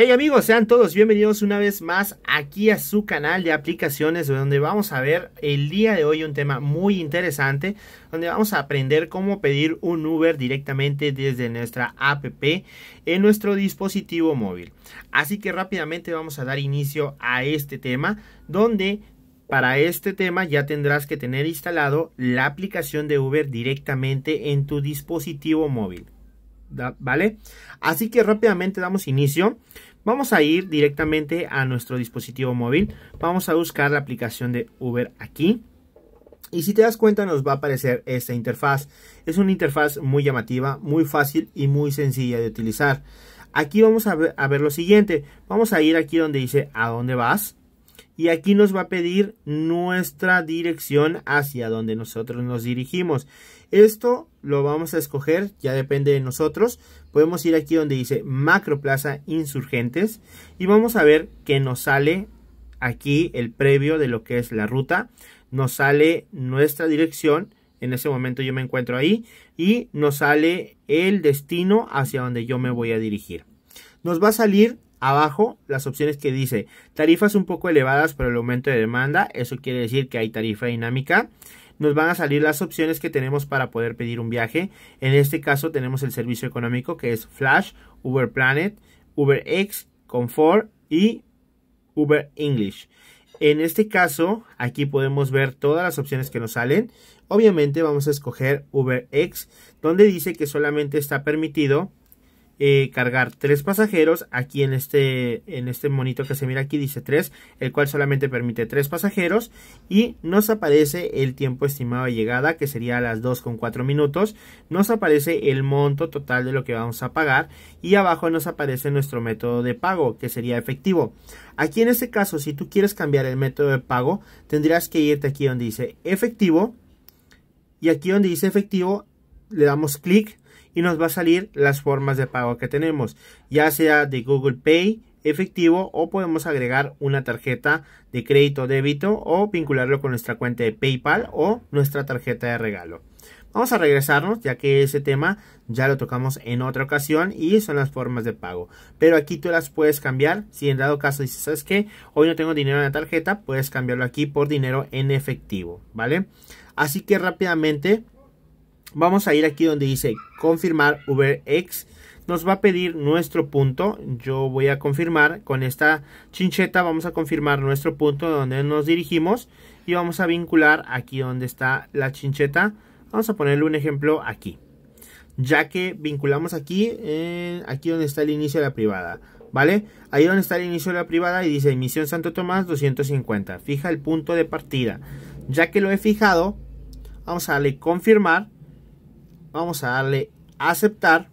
Hey amigos, sean todos bienvenidos una vez más aquí a su canal de aplicaciones donde vamos a ver el día de hoy un tema muy interesante donde vamos a aprender cómo pedir un Uber directamente desde nuestra app en nuestro dispositivo móvil. Así que rápidamente vamos a dar inicio a este tema donde para este tema ya tendrás que tener instalado la aplicación de Uber directamente en tu dispositivo móvil. ¿Vale? Así que rápidamente damos inicio. Vamos a ir directamente a nuestro dispositivo móvil. Vamos a buscar la aplicación de Uber aquí. Y si te das cuenta nos va a aparecer esta interfaz. Es una interfaz muy llamativa, muy fácil y muy sencilla de utilizar. Aquí vamos a ver, lo siguiente. Vamos a ir aquí donde dice a dónde vas y aquí nos va a pedir nuestra dirección hacia donde nosotros nos dirigimos. Esto lo vamos a escoger, ya depende de nosotros. Podemos ir aquí donde dice Macro Plaza Insurgentes y vamos a ver que nos sale aquí el previo de lo que es la ruta. Nos sale nuestra dirección, en ese momento yo me encuentro ahí y nos sale el destino hacia donde yo me voy a dirigir. Nos va a salir abajo las opciones que dice tarifas un poco elevadas por el aumento de demanda, eso quiere decir que hay tarifa dinámica. Nos van a salir las opciones que tenemos para poder pedir un viaje. En este caso tenemos el servicio económico que es Flash, Uber Planet, UberX, Comfort y Uber English. En este caso, aquí podemos ver todas las opciones que nos salen. Obviamente vamos a escoger UberX, donde dice que solamente está permitido eh, cargar tres pasajeros. Aquí en este, en este monito que se mira aquí dice 3, el cual solamente permite tres pasajeros. Y nos aparece el tiempo estimado de llegada, que sería las 2 con 4 minutos. Nos aparece el monto total de lo que vamos a pagar. Y abajo nos aparece nuestro método de pago, que sería efectivo. Aquí en este caso, si tú quieres cambiar el método de pago, tendrías que irte aquí donde dice efectivo. Y aquí donde dice efectivo, le damos clic y nos va a salir las formas de pago que tenemos, ya sea de Google Pay, efectivo o podemos agregar una tarjeta de crédito o débito o vincularlo con nuestra cuenta de PayPal o nuestra tarjeta de regalo. Vamos a regresarnos ya que ese tema ya lo tocamos en otra ocasión y son las formas de pago. Pero aquí tú las puedes cambiar. Si en dado caso dices, ¿sabes qué? Hoy no tengo dinero en la tarjeta, puedes cambiarlo aquí por dinero en efectivo, ¿vale? Así que rápidamente Vamos a ir aquí donde dice confirmar UberX. Nos va a pedir nuestro punto. Yo voy a confirmar con esta chincheta. Vamos a confirmar nuestro punto donde nos dirigimos. Y vamos a vincular aquí donde está la chincheta. Vamos a ponerle un ejemplo aquí. Ya que vinculamos aquí, eh, aquí donde está el inicio de la privada. ¿Vale? Ahí donde está el inicio de la privada y dice emisión Santo Tomás 250. Fija el punto de partida. Ya que lo he fijado, vamos a darle confirmar Vamos a darle a aceptar.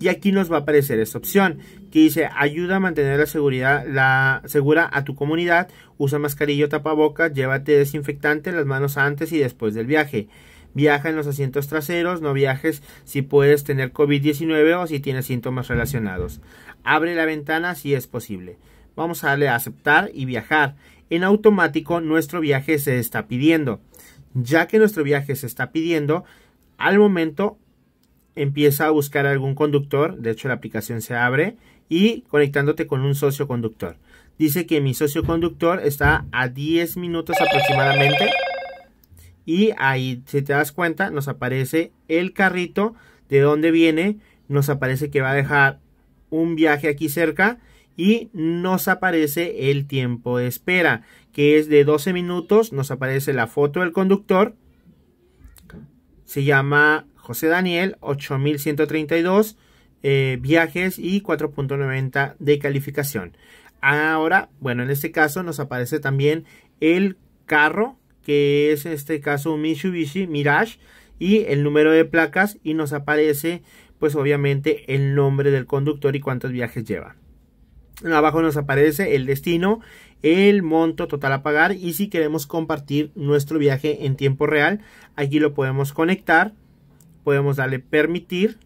Y aquí nos va a aparecer esta opción que dice ayuda a mantener la seguridad la segura a tu comunidad, usa mascarilla tapabocas, llévate desinfectante las manos antes y después del viaje. Viaja en los asientos traseros, no viajes si puedes tener COVID-19 o si tienes síntomas relacionados. Abre la ventana si es posible. Vamos a darle a aceptar y viajar. En automático nuestro viaje se está pidiendo ya que nuestro viaje se está pidiendo, al momento empieza a buscar algún conductor, de hecho la aplicación se abre y conectándote con un socio conductor. Dice que mi socio conductor está a 10 minutos aproximadamente y ahí si te das cuenta nos aparece el carrito de dónde viene, nos aparece que va a dejar un viaje aquí cerca y nos aparece el tiempo de espera, que es de 12 minutos, nos aparece la foto del conductor, se llama José Daniel, 8132 eh, viajes y 4.90 de calificación. Ahora, bueno, en este caso nos aparece también el carro, que es en este caso un Mitsubishi Mirage, y el número de placas y nos aparece pues obviamente el nombre del conductor y cuántos viajes lleva. Abajo nos aparece el destino, el monto total a pagar y si queremos compartir nuestro viaje en tiempo real, aquí lo podemos conectar, podemos darle permitir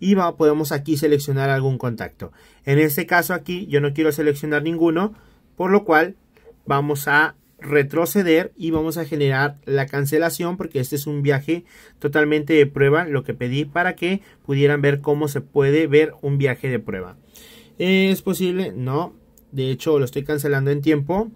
y podemos aquí seleccionar algún contacto. En este caso aquí yo no quiero seleccionar ninguno, por lo cual vamos a retroceder y vamos a generar la cancelación porque este es un viaje totalmente de prueba lo que pedí para que pudieran ver cómo se puede ver un viaje de prueba eh, es posible no de hecho lo estoy cancelando en tiempo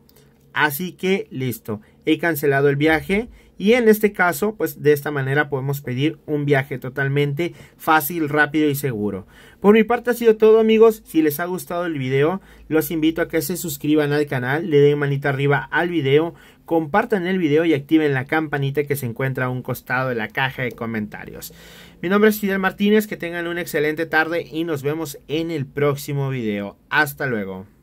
Así que listo, he cancelado el viaje y en este caso, pues de esta manera podemos pedir un viaje totalmente fácil, rápido y seguro. Por mi parte ha sido todo amigos, si les ha gustado el video, los invito a que se suscriban al canal, le den manita arriba al video, compartan el video y activen la campanita que se encuentra a un costado de la caja de comentarios. Mi nombre es Fidel Martínez, que tengan una excelente tarde y nos vemos en el próximo video. Hasta luego.